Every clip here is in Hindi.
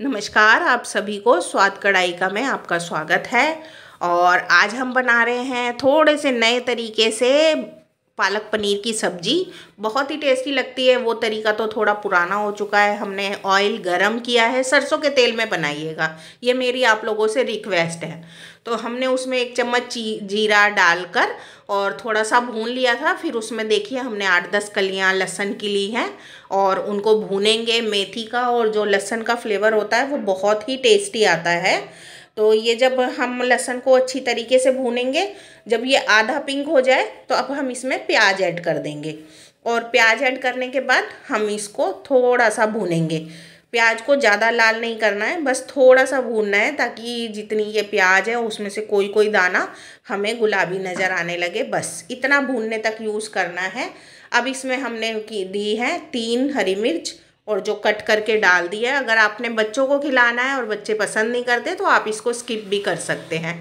नमस्कार आप सभी को स्वाद कढ़ाई का मैं आपका स्वागत है और आज हम बना रहे हैं थोड़े से नए तरीके से पालक पनीर की सब्ज़ी बहुत ही टेस्टी लगती है वो तरीका तो थोड़ा पुराना हो चुका है हमने ऑयल गरम किया है सरसों के तेल में बनाइएगा ये मेरी आप लोगों से रिक्वेस्ट है तो हमने उसमें एक चम्मच जीरा डालकर और थोड़ा सा भून लिया था फिर उसमें देखिए हमने आठ दस कलियाँ लहसन की ली हैं और उनको भूनेंगे मेथी का और जो लहसन का फ्लेवर होता है वो बहुत ही टेस्टी आता है तो ये जब हम लहसुन को अच्छी तरीके से भूनेंगे जब ये आधा पिंक हो जाए तो अब हम इसमें प्याज ऐड कर देंगे और प्याज ऐड करने के बाद हम इसको थोड़ा सा भूनेंगे प्याज को ज़्यादा लाल नहीं करना है बस थोड़ा सा भूनना है ताकि जितनी ये प्याज है उसमें से कोई कोई दाना हमें गुलाबी नज़र आने लगे बस इतना भूनने तक यूज़ करना है अब इसमें हमने की दी है तीन हरी मिर्च और जो कट करके डाल दिया है अगर आपने बच्चों को खिलाना है और बच्चे पसंद नहीं करते तो आप इसको स्किप भी कर सकते हैं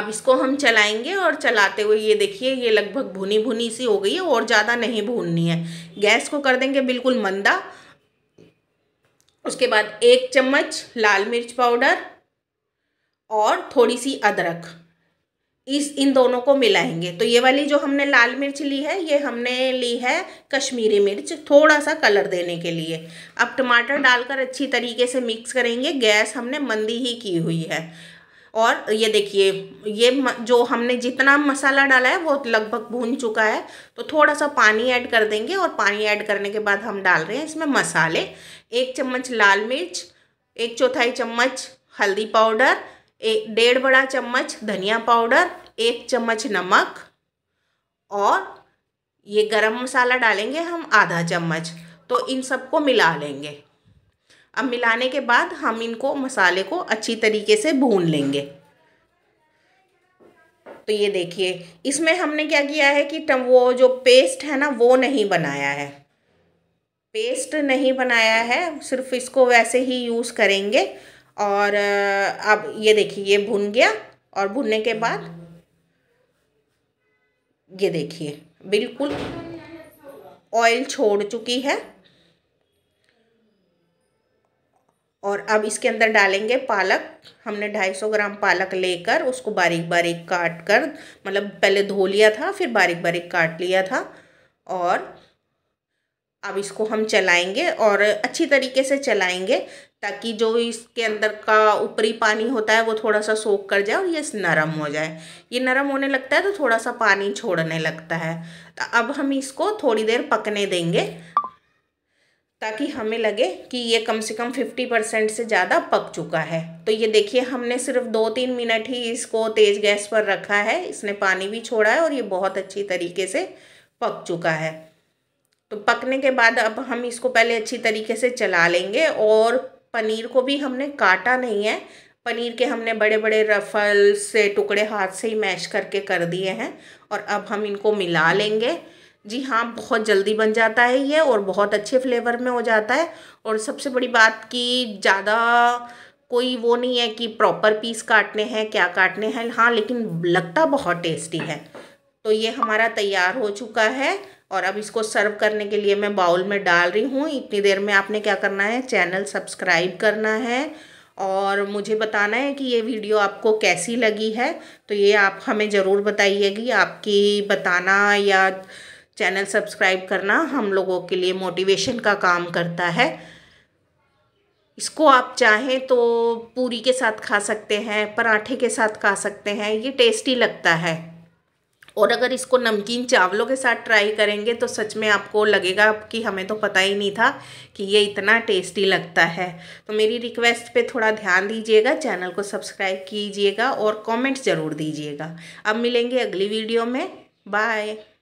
अब इसको हम चलाएंगे और चलाते हुए ये देखिए ये लगभग भुनी भुनी सी हो गई है और ज़्यादा नहीं भूननी है गैस को कर देंगे बिल्कुल मंदा उसके बाद एक चम्मच लाल मिर्च पाउडर और थोड़ी सी अदरक इस इन दोनों को मिलाएंगे तो ये वाली जो हमने लाल मिर्च ली है ये हमने ली है कश्मीरी मिर्च थोड़ा सा कलर देने के लिए अब टमाटर डालकर अच्छी तरीके से मिक्स करेंगे गैस हमने मंदी ही की हुई है और ये देखिए ये जो हमने जितना मसाला डाला है वो लगभग भून चुका है तो थोड़ा सा पानी ऐड कर देंगे और पानी ऐड करने के बाद हम डाल रहे हैं इसमें मसाले एक चम्मच लाल मिर्च एक चौथाई चम्मच हल्दी पाउडर एक डेढ़ बड़ा चम्मच धनिया पाउडर एक चम्मच नमक और ये गरम मसाला डालेंगे हम आधा चम्मच तो इन सबको मिला लेंगे अब मिलाने के बाद हम इनको मसाले को अच्छी तरीके से भून लेंगे तो ये देखिए इसमें हमने क्या किया है कि वो जो पेस्ट है ना वो नहीं बनाया है पेस्ट नहीं बनाया है सिर्फ इसको वैसे ही यूज़ करेंगे और अब ये देखिए ये भुन गया और भुनने के बाद ये देखिए बिल्कुल ऑयल छोड़ चुकी है और अब इसके अंदर डालेंगे पालक हमने 250 ग्राम पालक लेकर उसको बारीक बारीक काट कर मतलब पहले धो लिया था फिर बारीक बारीक काट लिया था और अब इसको हम चलाएंगे और अच्छी तरीके से चलाएंगे ताकि जो इसके अंदर का ऊपरी पानी होता है वो थोड़ा सा सोख कर जाए और ये नरम हो जाए ये नरम होने लगता है तो थोड़ा सा पानी छोड़ने लगता है तो अब हम इसको थोड़ी देर पकने देंगे ताकि हमें लगे कि ये कम से कम फिफ्टी परसेंट से ज़्यादा पक चुका है तो ये देखिए हमने सिर्फ दो तीन मिनट ही इसको तेज़ गैस पर रखा है इसने पानी भी छोड़ा है और ये बहुत अच्छी तरीके से पक चुका है तो पकने के बाद अब हम इसको पहले अच्छी तरीके से चला लेंगे और पनीर को भी हमने काटा नहीं है पनीर के हमने बड़े बड़े रफल से टुकड़े हाथ से ही मैश करके कर दिए हैं और अब हम इनको मिला लेंगे जी हाँ बहुत जल्दी बन जाता है ये और बहुत अच्छे फ्लेवर में हो जाता है और सबसे बड़ी बात कि ज़्यादा कोई वो नहीं है कि प्रॉपर पीस काटने हैं क्या काटने हैं हाँ लेकिन लगता बहुत टेस्टी है तो ये हमारा तैयार हो चुका है और अब इसको सर्व करने के लिए मैं बाउल में डाल रही हूँ इतनी देर में आपने क्या करना है चैनल सब्सक्राइब करना है और मुझे बताना है कि ये वीडियो आपको कैसी लगी है तो ये आप हमें ज़रूर बताइएगी आपकी बताना या चैनल सब्सक्राइब करना हम लोगों के लिए मोटिवेशन का काम करता है इसको आप चाहें तो पूरी के साथ खा सकते हैं पराठे के साथ खा सकते हैं ये टेस्टी लगता है और अगर इसको नमकीन चावलों के साथ ट्राई करेंगे तो सच में आपको लगेगा कि हमें तो पता ही नहीं था कि ये इतना टेस्टी लगता है तो मेरी रिक्वेस्ट पे थोड़ा ध्यान दीजिएगा चैनल को सब्सक्राइब कीजिएगा और कमेंट ज़रूर दीजिएगा अब मिलेंगे अगली वीडियो में बाय